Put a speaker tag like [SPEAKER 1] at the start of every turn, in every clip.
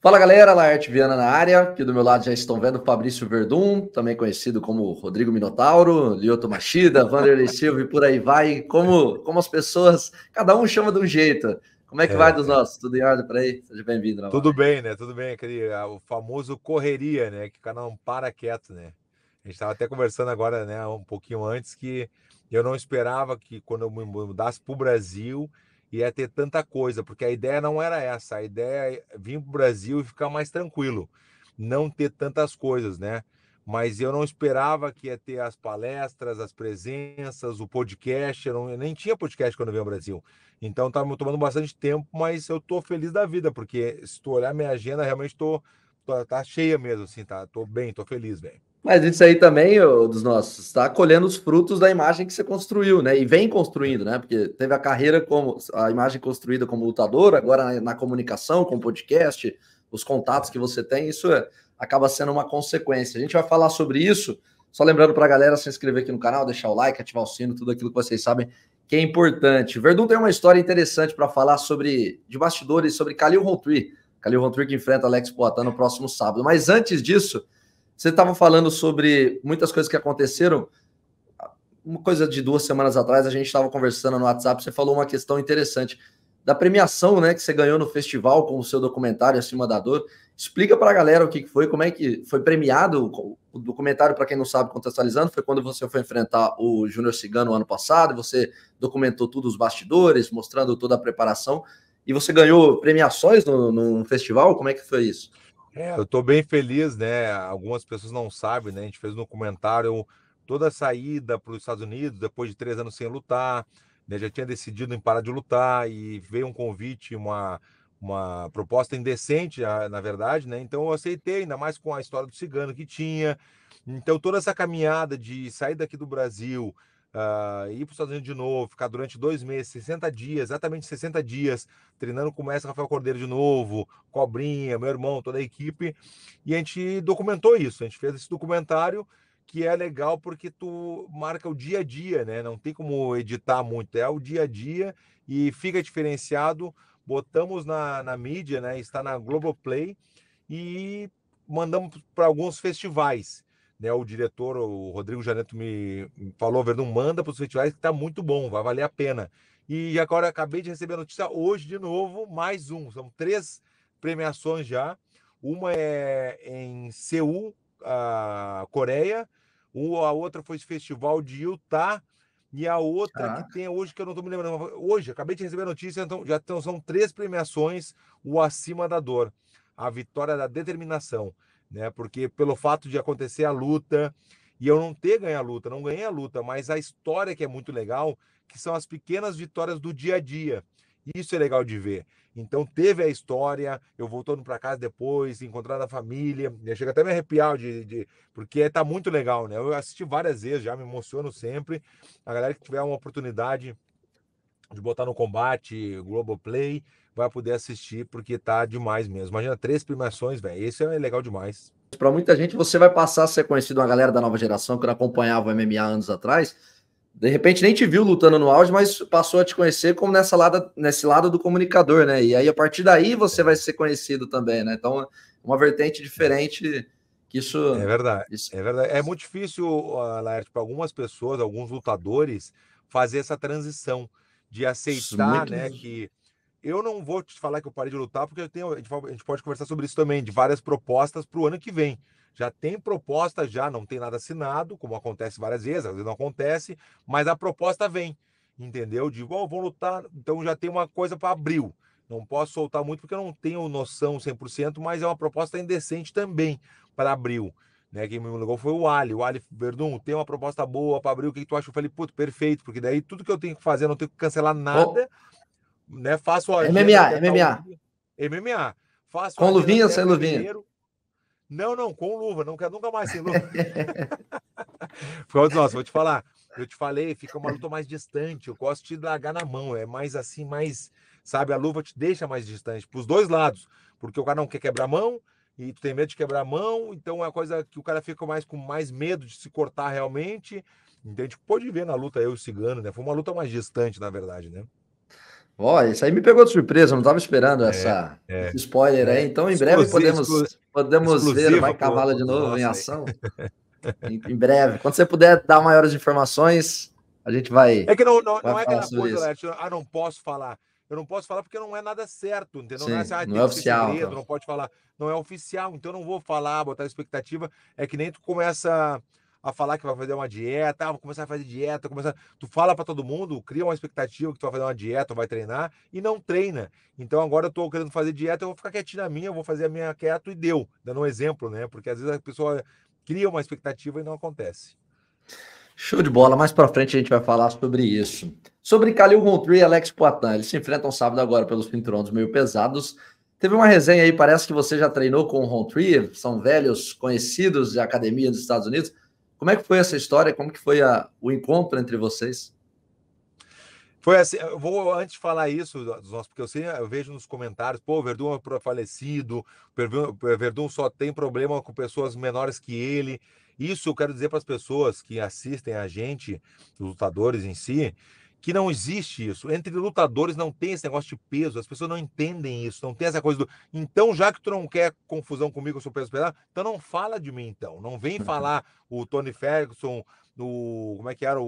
[SPEAKER 1] Fala galera, Laerte Viana na área. Aqui do meu lado já estão vendo Fabrício Verdun, também conhecido como Rodrigo Minotauro, Lioto Machida, Vanderlei Silva e por aí vai. Como, como as pessoas, cada um chama de um jeito. Como é que é, vai é. dos é. nossos? Tudo em ordem por aí? Seja bem-vindo. Né, Tudo bem,
[SPEAKER 2] né? Tudo bem. Aquele, ah, o famoso correria, né? Que o canal não para quieto, né? A gente estava até conversando agora, né? Um pouquinho antes que eu não esperava que quando eu me mudasse para o Brasil ia é ter tanta coisa, porque a ideia não era essa. A ideia é vir para o Brasil e ficar mais tranquilo, não ter tantas coisas, né? Mas eu não esperava que ia ter as palestras, as presenças, o podcast. Eu, não, eu nem tinha podcast quando eu vim ao Brasil. Então tá me tomando bastante tempo, mas eu tô feliz da vida, porque se tu olhar minha agenda, realmente tô, tô tá cheia mesmo, assim, tá? Tô bem, tô feliz, velho.
[SPEAKER 1] Mas isso aí também, dos nossos, está colhendo os frutos da imagem que você construiu, né? E vem construindo, né? Porque teve a carreira como a imagem construída como lutador, agora na, na comunicação, com podcast, os contatos que você tem, isso é, acaba sendo uma consequência. A gente vai falar sobre isso. Só lembrando para a galera se inscrever aqui no canal, deixar o like, ativar o sino, tudo aquilo que vocês sabem que é importante. Verdun tem uma história interessante para falar sobre de bastidores sobre Kalil Rontri. Kalil Rontri que enfrenta Alex Poitin no próximo sábado. Mas antes disso, você estava falando sobre muitas coisas que aconteceram. Uma coisa de duas semanas atrás, a gente estava conversando no WhatsApp, você falou uma questão interessante da premiação né, que você ganhou no festival com o seu documentário Acima da Dor. Explica para a galera o que foi, como é que foi premiado o documentário, para quem não sabe, contextualizando, foi quando você foi enfrentar o Júnior Cigano ano passado, você documentou tudo os bastidores, mostrando toda a preparação, e você ganhou premiações no, no festival,
[SPEAKER 2] como é que foi isso? É, eu estou bem feliz, né? Algumas pessoas não sabem, né? A gente fez um comentário toda a saída para os Estados Unidos depois de três anos sem lutar, né? Já tinha decidido em parar de lutar e veio um convite, uma uma proposta indecente, na verdade, né? Então eu aceitei, ainda mais com a história do cigano que tinha. Então toda essa caminhada de sair daqui do Brasil uh, ir para os Estados Unidos de novo, ficar durante dois meses, 60 dias, exatamente 60 dias, treinando com o mestre Rafael Cordeiro de novo, Cobrinha, meu irmão, toda a equipe. E a gente documentou isso, a gente fez esse documentário que é legal porque tu marca o dia a dia, né? Não tem como editar muito, é o dia a dia e fica diferenciado. Botamos na, na mídia, né? Está na Globoplay e mandamos para alguns festivais. Né, o diretor, o Rodrigo Janeto, me falou, não manda para os festivais que está muito bom, vai valer a pena. E agora acabei de receber a notícia hoje de novo, mais um. São três premiações já. Uma é em Seul, a Coreia, a outra foi esse festival de Utah, e a outra ah. que tem hoje, que eu não estou me lembrando, hoje, acabei de receber a notícia, então já são três premiações, o Acima da Dor, a Vitória da Determinação né? Porque pelo fato de acontecer a luta e eu não ter ganho a luta, não ganhei a luta, mas a história que é muito legal, que são as pequenas vitórias do dia a dia. Isso é legal de ver. Então teve a história, eu voltando para casa depois, encontrando a família, né, chega até a me arrepiar de, de, porque tá muito legal, né? Eu assisti várias vezes, já me emociono sempre. A galera que tiver uma oportunidade de botar no combate Globoplay, vai poder assistir, porque tá demais mesmo. Imagina três premiações, velho. Isso é legal demais.
[SPEAKER 1] Para muita gente, você vai passar a ser conhecido uma galera da nova geração que não acompanhava o MMA anos atrás. De repente nem te viu lutando no auge, mas passou a te conhecer como nessa lado, nesse lado do comunicador, né? E aí, a partir daí, você vai ser conhecido também,
[SPEAKER 2] né? Então, uma vertente diferente que isso. É verdade. Isso... É verdade. É muito difícil, Laerte, para algumas pessoas, alguns lutadores, fazer essa transição de aceitar, muito né, que eu não vou te falar que eu parei de lutar, porque eu tenho, a gente pode conversar sobre isso também, de várias propostas para o ano que vem. Já tem proposta, já não tem nada assinado, como acontece várias vezes, às vezes não acontece, mas a proposta vem, entendeu? De, bom, vou lutar, então já tem uma coisa para abril. Não posso soltar muito porque eu não tenho noção 100%, mas é uma proposta indecente também para abril. Né, quem me ligou foi o Ali. O Ali Verdun tem uma proposta boa para abril. O que, que tu acha? Eu falei, puto, perfeito, porque daí tudo que eu tenho que fazer, eu não tenho que cancelar nada né? Faço a MMA, MMA. MMA. Faço com luvinha ou sem é luvinha? Não, não, com luva, não quero nunca mais sem luva. Nossa, vou te falar. Eu te falei, fica uma luta mais distante. Eu gosto de largar na mão, é mais assim, mais, sabe? A luva te deixa mais distante para os dois lados, porque o cara não quer quebrar a mão e tu tem medo de quebrar a mão, então é uma coisa que o cara fica mais com mais medo de se cortar realmente. Entende? Pode ver na luta eu e o Cigano, né? Foi uma luta mais distante, na verdade, né?
[SPEAKER 1] Ó, isso aí me pegou de surpresa, não estava esperando é, essa, é, é. esse spoiler é. aí. Então, em breve exclusivo, podemos, exclusivo, podemos ver vai cavalo de novo em ação. em, em, breve. Quando você puder dar maiores informações, a gente vai. É que não, não, não é aquela coisa, Leste, ah, não posso falar. Eu não
[SPEAKER 2] posso falar porque não é nada certo, entendeu? Sim, não é, assim, ah, não é oficial. Segredo, então. não pode falar. Não é oficial, então eu não vou falar, botar expectativa. É que nem tu começa a falar que vai fazer uma dieta, ah, vou começar a fazer dieta, começar. Tu fala para todo mundo, cria uma expectativa que tu vai fazer uma dieta, vai treinar e não treina. Então agora eu tô querendo fazer dieta, eu vou ficar quietinho na minha, eu vou fazer a minha quieto e deu, dando um exemplo, né? Porque às vezes a pessoa cria uma expectativa e não acontece.
[SPEAKER 1] Show de bola, mais para frente a gente vai falar sobre isso.
[SPEAKER 2] Sobre Calil Rontree
[SPEAKER 1] e Alex Poitin, eles se enfrentam sábado agora pelos pintronos meio pesados. Teve uma resenha aí, parece que você já treinou com o Rountree, são velhos conhecidos da academia dos Estados Unidos. Como é que foi essa história? Como que foi a, o encontro entre vocês?
[SPEAKER 2] Foi assim, eu vou antes falar isso dos nossos, porque eu, sei, eu vejo nos comentários, pô, o Verdun é falecido, o Verdun só tem problema com pessoas menores que ele. Isso eu quero dizer para as pessoas que assistem a gente, os lutadores em si, que não existe isso. Entre lutadores não tem esse negócio de peso, as pessoas não entendem isso, não tem essa coisa do. Então, já que tu não quer confusão comigo, eu sou peso pesado, então não fala de mim, então. Não vem uhum. falar o Tony Ferguson, no Como é que era? O,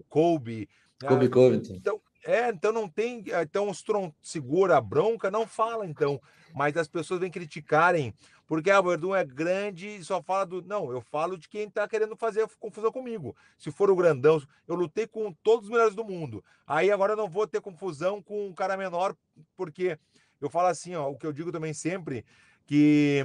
[SPEAKER 2] o Kobe. Né? Kobe ah, Covington. Então, é, então não tem. Ah, então os tron... segura a bronca, não fala então. Mas as pessoas vêm criticarem, porque ah, o Verdun é grande e só fala do. Não, eu falo de quem tá querendo fazer confusão comigo. Se for o grandão, eu lutei com todos os melhores do mundo. Aí agora eu não vou ter confusão com um cara menor, porque eu falo assim, ó, o que eu digo também sempre, que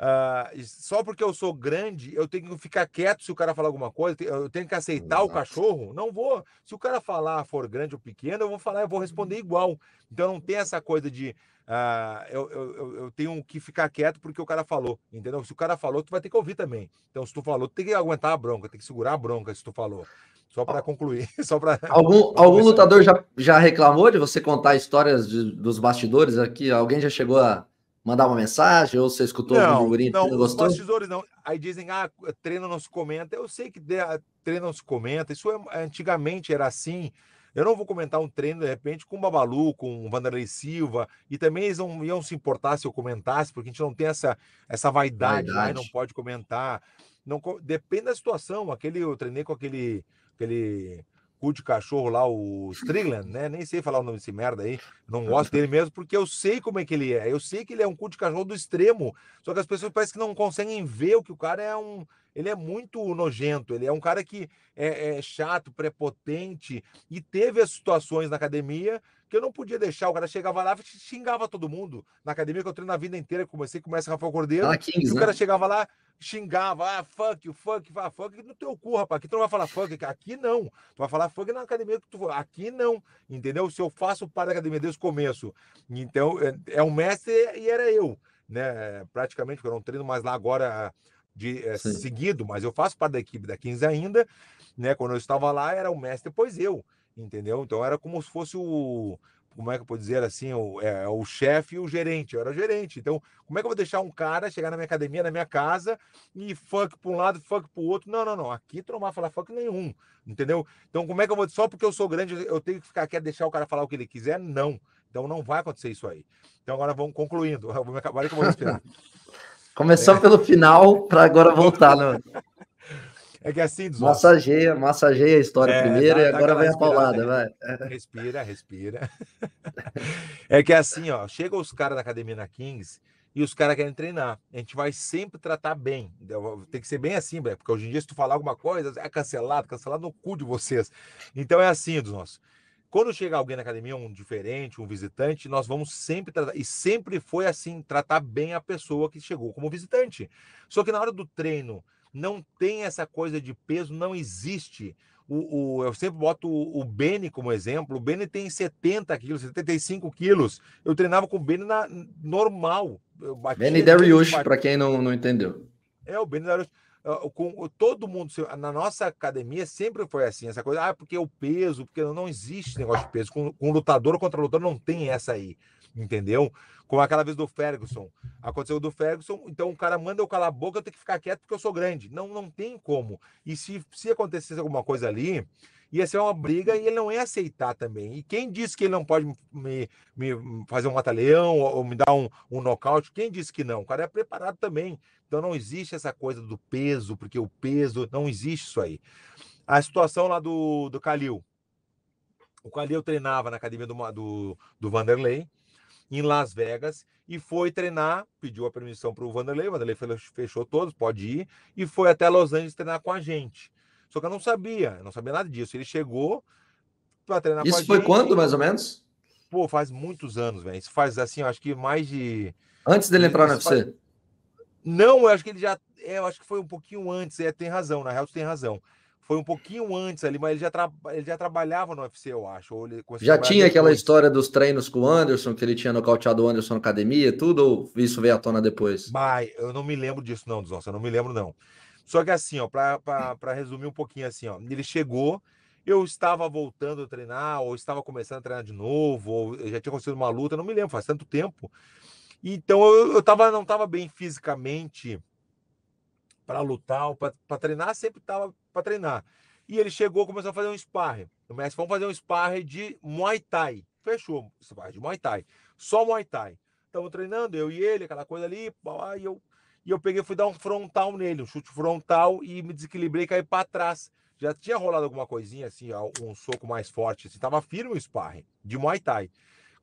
[SPEAKER 2] ah, só porque eu sou grande, eu tenho que ficar quieto se o cara falar alguma coisa, eu tenho que aceitar Exato. o cachorro? Não vou. Se o cara falar for grande ou pequeno, eu vou falar, eu vou responder uhum. igual. Então não tem essa coisa de uh, eu, eu, eu, tenho que ficar quieto porque o cara falou, entendeu? Se o cara falou, tu vai ter que ouvir também. Então se tu falou, tu tem que aguentar a bronca, tem que segurar a bronca se tu falou. Só para concluir, só para. Algum, algum lutador já,
[SPEAKER 1] já reclamou de você contar histórias de, dos bastidores aqui? Alguém já chegou a mandar uma mensagem? Ou você escutou não, o burburinho não, não gostou? Os
[SPEAKER 2] bastidores não. Aí dizem, ah, treino não se comenta. Eu sei que ah, treino não se comenta. Isso é, é, antigamente era assim. Eu não vou comentar um treino, de repente, com o Babalu, com o Vanderlei Silva, e também eles não iam se importar se eu comentasse, porque a gente não tem essa, essa vaidade, vaidade. Né? não pode comentar. Não, depende da situação. Aquele, eu treinei com aquele, aquele cu de cachorro lá, o Strickland, né? Nem sei falar o nome desse merda aí. Não gosto dele mesmo, porque eu sei como é que ele é. Eu sei que ele é um cu de cachorro do extremo. Só que as pessoas parecem que não conseguem ver o que o cara é um. Ele é muito nojento, ele é um cara que é, é chato, prepotente, e teve as situações na academia porque eu não podia deixar. O cara chegava lá e xingava todo mundo. Na academia que eu treino a vida inteira, comecei com o mestre Rafael Cordeiro. Ah, e o né? cara chegava lá, xingava, ah, funk, funk, ah, funk, no teu cu, rapaz. Aqui tu não vai falar funk, aqui não. Tu vai falar funk na academia que tu for. Aqui não, entendeu? Se eu faço parte da academia desde o começo. Então, é, é um mestre e era eu, né? Praticamente, porque eu não treino mais lá agora de é, seguido, mas eu faço parte da equipe da 15 ainda, né? Quando eu estava lá, era o mestre, pois eu entendeu? Então era como se fosse o. Como é que eu posso dizer assim? O, é, é, o chefe e o gerente. Eu era gerente. Então, como é que eu vou deixar um cara chegar na minha academia, na minha casa, e funk para um lado, funk para o outro? Não, não, não. Aqui tu não vai falar funk nenhum. Entendeu? Então, como é que eu vou. Só porque eu sou grande, eu tenho que ficar quieto, deixar o cara falar o que ele quiser? Não. Então, não vai acontecer isso aí. Então, agora vamos concluindo. Vamos acabar que eu vou respirar.
[SPEAKER 1] Começou é. pelo final, para agora voltar, né? É que é assim, Massageia, massageia a história é, primeiro dá, e agora vem a paulada, vai.
[SPEAKER 2] Respira, respira. é que é assim, ó, chega os caras da academia na Kings e os caras querem treinar. A gente vai sempre tratar bem. Tem que ser bem assim, velho, porque hoje em dia, se tu falar alguma coisa, é cancelado, cancelado no cu de vocês. Então é assim dos nossos. Quando chega alguém na academia, um diferente, um visitante, nós vamos sempre tratar, e sempre foi assim, tratar bem a pessoa que chegou como visitante. Só que na hora do treino, não tem essa coisa de peso, não existe. O, o, eu sempre boto o, o Beni como exemplo. O Beni tem 70 quilos, 75 quilos. Eu treinava com o Beni na, normal. Beni Dariush, para quem
[SPEAKER 1] não, não entendeu.
[SPEAKER 2] É, o Beni Dariush. Ah, com todo mundo na nossa academia sempre foi assim essa coisa ah porque o peso porque não existe negócio de peso com, com lutador contra lutador não tem essa aí entendeu como aquela vez do Ferguson aconteceu do Ferguson então o cara manda eu calar a boca eu tenho que ficar quieto porque eu sou grande não não tem como e se se acontecesse alguma coisa ali ia ser uma briga e ele não ia aceitar também. E quem disse que ele não pode me, me fazer um mataleão ou me dar um, um nocaute? Quem disse que não? O cara é preparado também. Então não existe essa coisa do peso, porque o peso, não existe isso aí. A situação lá do, do Calil. O Calil treinava na academia do, do, do Vanderlei, em Las Vegas, e foi treinar, pediu a permissão para o Vanderlei, o Vanderlei fechou todos, pode ir, e foi até Los Angeles treinar com a gente. Só que eu não sabia, eu não sabia nada disso. Ele chegou para treinar Isso foi gente. quando, mais ou menos? Pô, faz muitos anos, velho. Isso faz assim, acho que mais de. Antes dele entrar no UFC? Faz... Não, eu acho que ele já. É, eu acho que foi um pouquinho antes. É, tem razão, na real, você tem razão. Foi um pouquinho antes ali, mas ele já, tra... ele já trabalhava no UFC, eu acho. já tinha aquela depois.
[SPEAKER 1] história dos treinos com o Anderson, que ele tinha nocauteado o Anderson na academia, tudo, ou isso veio à tona depois?
[SPEAKER 2] Mas eu não me lembro disso, não, nossos eu não me lembro, não. Só que assim, ó, para resumir um pouquinho assim, ó, ele chegou, eu estava voltando a treinar, ou estava começando a treinar de novo, ou já tinha conseguido uma luta, não me lembro, faz tanto tempo. Então eu, eu tava, não estava bem fisicamente para lutar, para treinar, sempre estava para treinar. E ele chegou, começou a fazer um sparring. O mestre, vamos fazer um sparring de Muay Thai. Fechou, sparring de Muay Thai. Só Muay Thai. Estamos treinando, eu e ele, aquela coisa ali, e eu e eu peguei fui dar um frontal nele, um chute frontal e me desequilibrei e caí para trás. Já tinha rolado alguma coisinha assim, um soco mais forte, assim, tava firme o sparring de Muay Thai.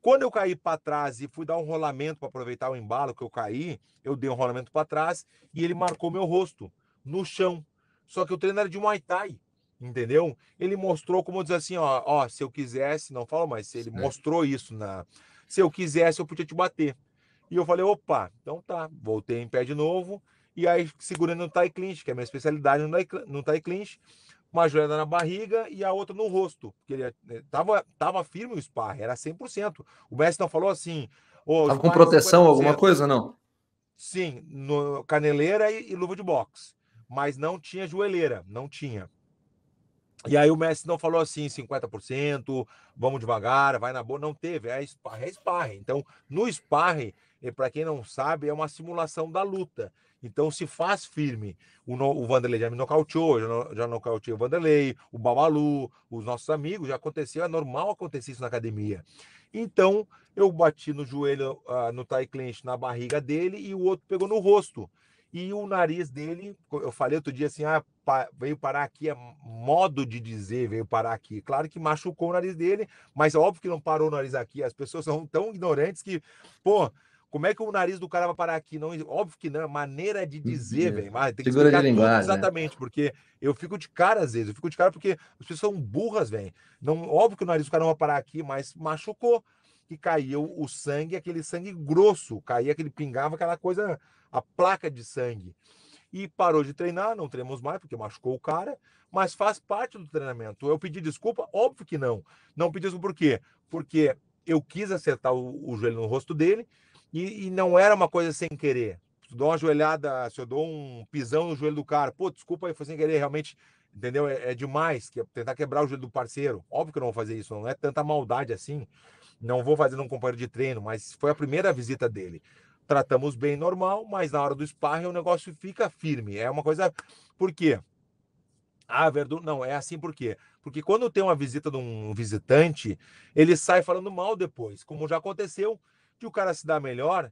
[SPEAKER 2] Quando eu caí para trás e fui dar um rolamento para aproveitar o embalo que eu caí, eu dei um rolamento para trás e ele marcou meu rosto no chão. Só que o treino era de Muay Thai, entendeu? Ele mostrou como diz assim, ó, ó, se eu quisesse, não falo mais, ele mostrou isso na, se eu quisesse eu podia te bater. E eu falei, opa, então tá, voltei em pé de novo. E aí, segurando no tie clinch, que é a minha especialidade no tie clinch, uma joelha na barriga e a outra no rosto. Porque ele né, tava, tava firme o sparring, era 100%. O mestre não falou assim... Oh, tava com proteção, alguma coisa, não? Sim, no, caneleira e, e luva de boxe. Mas não tinha joelheira, não tinha. E aí o mestre não falou assim, 50%, vamos devagar, vai na boa, não teve, é sparring, é sparring. Então, no sparring, para quem não sabe, é uma simulação da luta. Então se faz firme. O, no, o Vanderlei já me nocauteou, já, no, já o Vanderlei, o Babalu, os nossos amigos, já aconteceu, é normal acontecer isso na academia. Então eu bati no joelho, uh, no tie clinch, na barriga dele e o outro pegou no rosto. E o nariz dele, eu falei outro dia assim, ah, pa, veio parar aqui, é modo de dizer, veio parar aqui. Claro que machucou o nariz dele, mas é óbvio que não parou o nariz aqui. As pessoas são tão ignorantes que, pô, como é que o nariz do cara vai parar aqui? Não, óbvio que não, é maneira de dizer, velho. Tem que Figura explicar de linguagem, né? exatamente, né? porque eu fico de cara às vezes, eu fico de cara porque as pessoas são burras, velho. Não, óbvio que o nariz do cara não vai parar aqui, mas machucou que caiu o sangue, aquele sangue grosso, caía aquele pingava aquela coisa, a placa de sangue. E parou de treinar, não treinamos mais porque machucou o cara, mas faz parte do treinamento. Eu pedi desculpa? Óbvio que não. Não pedi desculpa por quê? Porque eu quis acertar o, o joelho no rosto dele, e, e, não era uma coisa sem querer. Se eu dou uma joelhada, se eu dou um pisão no joelho do cara, pô, desculpa aí, foi sem querer, realmente, entendeu? É, é demais que, tentar quebrar o joelho do parceiro. Óbvio que eu não vou fazer isso, não é tanta maldade assim. Não vou fazer num companheiro de treino, mas foi a primeira visita dele. Tratamos bem normal, mas na hora do sparring o negócio fica firme. É uma coisa. Por quê? Ah, Verdun, não, é assim por quê? Porque quando tem uma visita de um visitante, ele sai falando mal depois, como já aconteceu que o cara se dá melhor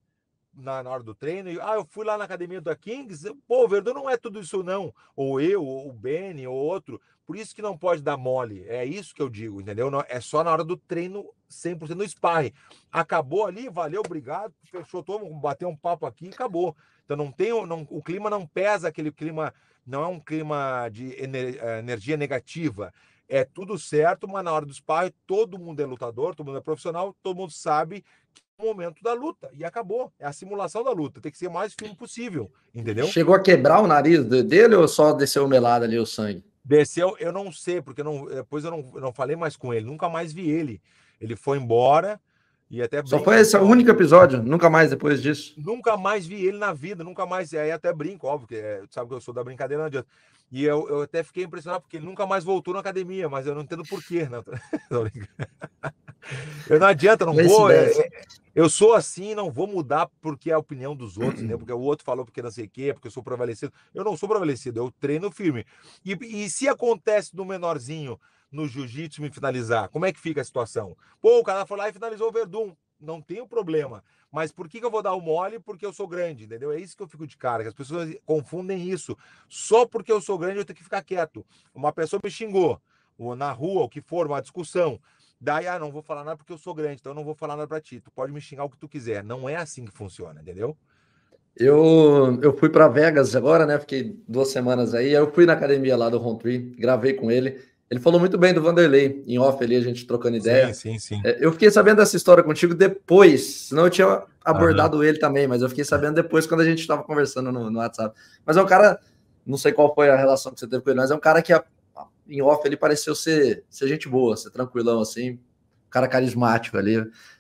[SPEAKER 2] na, na hora do treino. E, ah, eu fui lá na academia da Kings. Pô, o Verdão não é tudo isso, não. Ou eu, ou o Benny, ou outro. Por isso que não pode dar mole. É isso que eu digo, entendeu? Não, é só na hora do treino 100% no sparring. Acabou ali, valeu, obrigado. Fechou, todo bateu um papo aqui e acabou. Então não tem, não, o clima não pesa aquele clima, não é um clima de eh, energia negativa é tudo certo, mas na hora dos pais, todo mundo é lutador, todo mundo é profissional, todo mundo sabe que é o momento da luta. E acabou. É a simulação da luta. Tem que ser o mais fino possível,
[SPEAKER 1] entendeu? Chegou a quebrar o nariz dele ou só desceu melado ali o
[SPEAKER 2] sangue? Desceu, eu não sei, porque não, depois eu não, não falei mais com ele, nunca mais vi ele. Ele foi embora, e até Só foi esse o único episódio, nunca mais depois disso. Nunca mais vi ele na vida, nunca mais. Aí até brinco, óbvio, que é, sabe que eu sou da brincadeira, não adianta. E eu, eu até fiquei impressionado porque ele nunca mais voltou na academia, mas eu não entendo porquê, Não, né? eu não adianta, não vou. É, é, eu sou assim, não vou mudar porque é a opinião dos outros, né? Porque o outro falou porque não sei o quê, porque eu sou prevalecido. Eu não sou prevalecido, eu treino firme. E, e se acontece do menorzinho no jiu-jitsu me finalizar? Como é que fica a situação? Pô, o cara foi lá e finalizou o Verdun. Não tem o problema. Mas por que, que eu vou dar o mole? Porque eu sou grande, entendeu? É isso que eu fico de cara, que as pessoas confundem isso. Só porque eu sou grande, eu tenho que ficar quieto. Uma pessoa me xingou, ou na rua, o que for, uma discussão. Daí, ah, não vou falar nada porque eu sou grande, então eu não vou falar nada pra ti. Tu pode me xingar o que tu quiser. Não é assim que funciona, entendeu?
[SPEAKER 1] Eu, eu fui para Vegas agora, né? Fiquei duas semanas aí. Eu fui na academia lá do Ron gravei com ele. Ele falou muito bem do Vanderlei, em off ali, a gente trocando ideia. Sim, sim, sim. É, eu fiquei sabendo dessa história contigo depois, senão eu tinha abordado uhum. ele também, mas eu fiquei sabendo depois quando a gente estava conversando no, no, WhatsApp. Mas é um cara, não sei qual foi a relação que você teve com ele, mas é um cara que em off ele pareceu ser, ser gente boa, ser tranquilão assim, um cara carismático ali.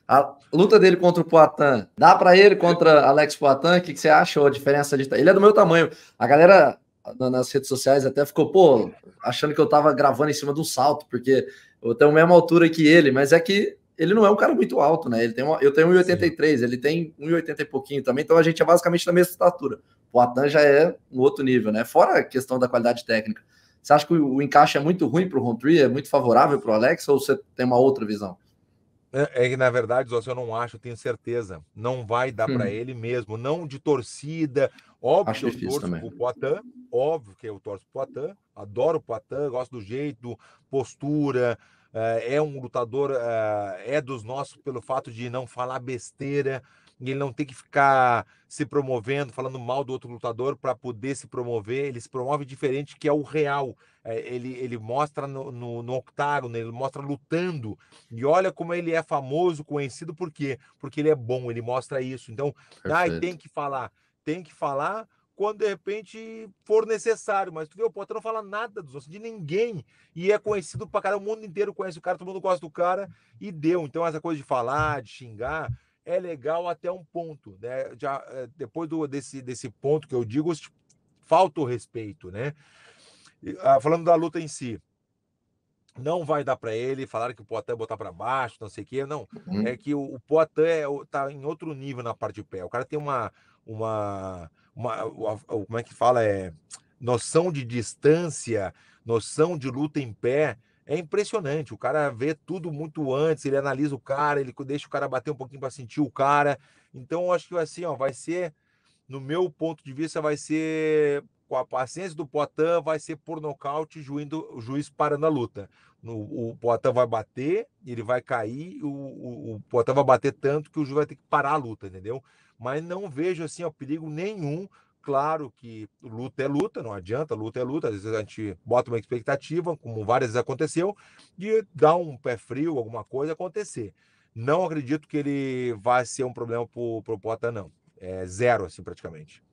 [SPEAKER 1] A luta dele contra o Poitin, dá para ele contra Alex Poitin? O que, que você acha? A diferença de. Ele é do meu tamanho. A galera nas redes sociais até ficou, pô, achando que eu tava gravando em cima de um salto, porque eu tenho a mesma altura que ele, mas é que ele não é um cara muito alto, né? Ele tem uma, eu tenho 1,83, ele tem 1,80 e pouquinho também, então a gente é basicamente da mesma estatura. O Atan já é um outro nível, né? Fora a questão da qualidade técnica. Você acha que o, o encaixe é muito ruim para o Rontry, é muito favorável para o Alex, ou você tem uma outra visão?
[SPEAKER 2] É, é que, na verdade, Zó, eu não acho, eu tenho certeza. Não vai dar hum. para ele mesmo, não de torcida. Óbvio acho que eu torço também. pro Poitin, óbvio que eu torço pro Poitin, adoro o Poitin, gosto do jeito, postura, eh, é um lutador, eh, é dos nossos pelo fato de não falar besteira, e ele não tem que ficar se promovendo, falando mal do outro lutador para poder se promover. Ele se promove diferente, que é o real. Eh, ele, ele mostra no, no, no, octágono, ele mostra lutando. E olha como ele é famoso, conhecido, por quê? Porque ele é bom, ele mostra isso. Então, Perfeito. tem que falar. Tem que falar, quando de repente for necessário. Mas tu vê, o Potter não fala nada dos outros, de ninguém. E é conhecido pra cara, o mundo inteiro conhece o cara, todo mundo gosta do cara e deu. Então, essa coisa de falar, de xingar, é legal até um ponto. Né? Já, eh, depois do, desse, desse ponto que eu digo, tipo, falta o respeito, né? Ah, falando da luta em si. Não vai dar para ele, falaram que o Poitin botar para baixo, não sei o quê. Não, uhum. é que o, o Poitin é, tá em outro nível na parte de pé. O cara tem uma, uma uma, uma, como é que fala? É, noção de distância, noção de luta em pé. É impressionante. O cara vê tudo muito antes, ele analisa o cara, ele deixa o cara bater um pouquinho para sentir o cara. Então, eu acho que assim, ó, vai ser, no meu ponto de vista, vai ser com a paciência do Poitin, vai ser por nocaute, juiz, o juiz parando a luta. O, o Poitin vai bater, ele vai cair, o, o, o Poitin vai bater tanto que o juiz vai ter que parar a luta, entendeu? mas não vejo assim o perigo nenhum. Claro que luta é luta, não adianta, luta é luta. Às vezes a gente bota uma expectativa, como várias vezes aconteceu, de dar um pé frio, alguma coisa acontecer. Não acredito que ele vai ser um problema para o Pota, não. É zero, assim, praticamente.